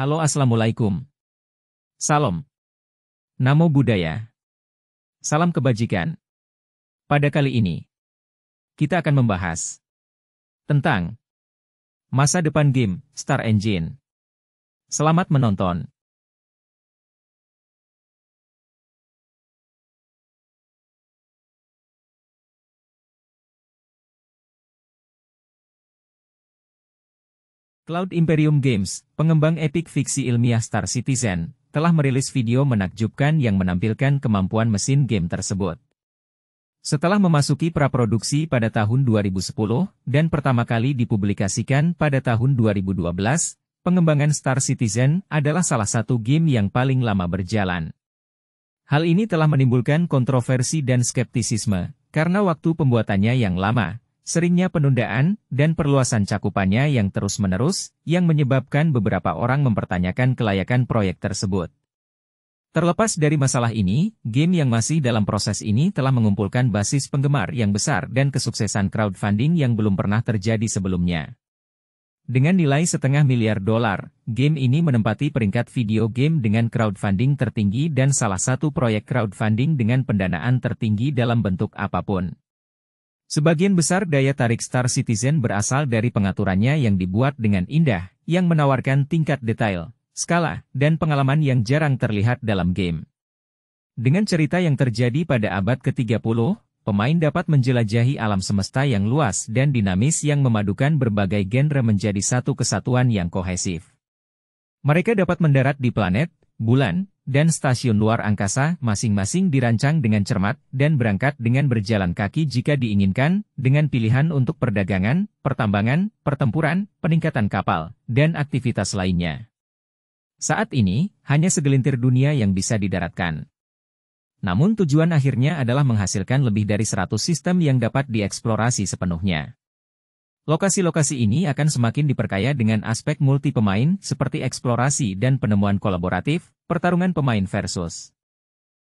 Halo Assalamualaikum. Salam. Namo Buddhaya. Salam kebajikan. Pada kali ini, kita akan membahas tentang masa depan game Star Engine. Selamat menonton. Cloud Imperium Games, pengembang epic fiksi ilmiah Star Citizen, telah merilis video menakjubkan yang menampilkan kemampuan mesin game tersebut. Setelah memasuki praproduksi pada tahun 2010 dan pertama kali dipublikasikan pada tahun 2012, pengembangan Star Citizen adalah salah satu game yang paling lama berjalan. Hal ini telah menimbulkan kontroversi dan skeptisisme, karena waktu pembuatannya yang lama, seringnya penundaan dan perluasan cakupannya yang terus-menerus, yang menyebabkan beberapa orang mempertanyakan kelayakan proyek tersebut. Terlepas dari masalah ini, game yang masih dalam proses ini telah mengumpulkan basis penggemar yang besar dan kesuksesan crowdfunding yang belum pernah terjadi sebelumnya. Dengan nilai setengah miliar dolar, game ini menempati peringkat video game dengan crowdfunding tertinggi dan salah satu proyek crowdfunding dengan pendanaan tertinggi dalam bentuk apapun. Sebagian besar daya tarik Star Citizen berasal dari pengaturannya yang dibuat dengan indah, yang menawarkan tingkat detail, skala, dan pengalaman yang jarang terlihat dalam game. Dengan cerita yang terjadi pada abad ke-30, pemain dapat menjelajahi alam semesta yang luas dan dinamis yang memadukan berbagai genre menjadi satu kesatuan yang kohesif. Mereka dapat mendarat di planet, bulan, dan stasiun luar angkasa masing-masing dirancang dengan cermat dan berangkat dengan berjalan kaki jika diinginkan, dengan pilihan untuk perdagangan, pertambangan, pertempuran, peningkatan kapal, dan aktivitas lainnya. Saat ini, hanya segelintir dunia yang bisa didaratkan. Namun tujuan akhirnya adalah menghasilkan lebih dari 100 sistem yang dapat dieksplorasi sepenuhnya. Lokasi-lokasi ini akan semakin diperkaya dengan aspek multi pemain seperti eksplorasi dan penemuan kolaboratif, pertarungan pemain versus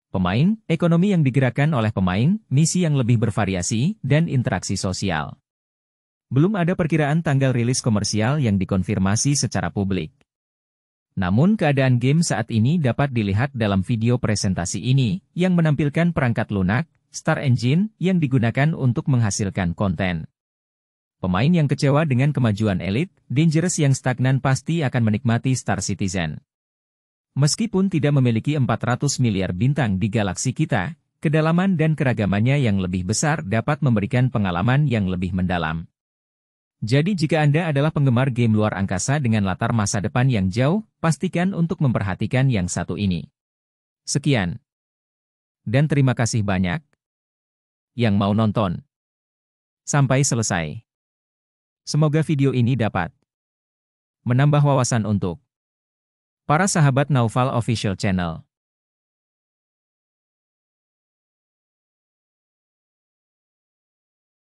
pemain, ekonomi yang digerakkan oleh pemain, misi yang lebih bervariasi, dan interaksi sosial. Belum ada perkiraan tanggal rilis komersial yang dikonfirmasi secara publik. Namun keadaan game saat ini dapat dilihat dalam video presentasi ini, yang menampilkan perangkat lunak, Star Engine, yang digunakan untuk menghasilkan konten. Pemain yang kecewa dengan kemajuan elit, Dangerous yang stagnan pasti akan menikmati Star Citizen. Meskipun tidak memiliki 400 miliar bintang di galaksi kita, kedalaman dan keragamannya yang lebih besar dapat memberikan pengalaman yang lebih mendalam. Jadi jika Anda adalah penggemar game luar angkasa dengan latar masa depan yang jauh, pastikan untuk memperhatikan yang satu ini. Sekian. Dan terima kasih banyak yang mau nonton. Sampai selesai. Semoga video ini dapat menambah wawasan untuk para sahabat Naufal Official Channel.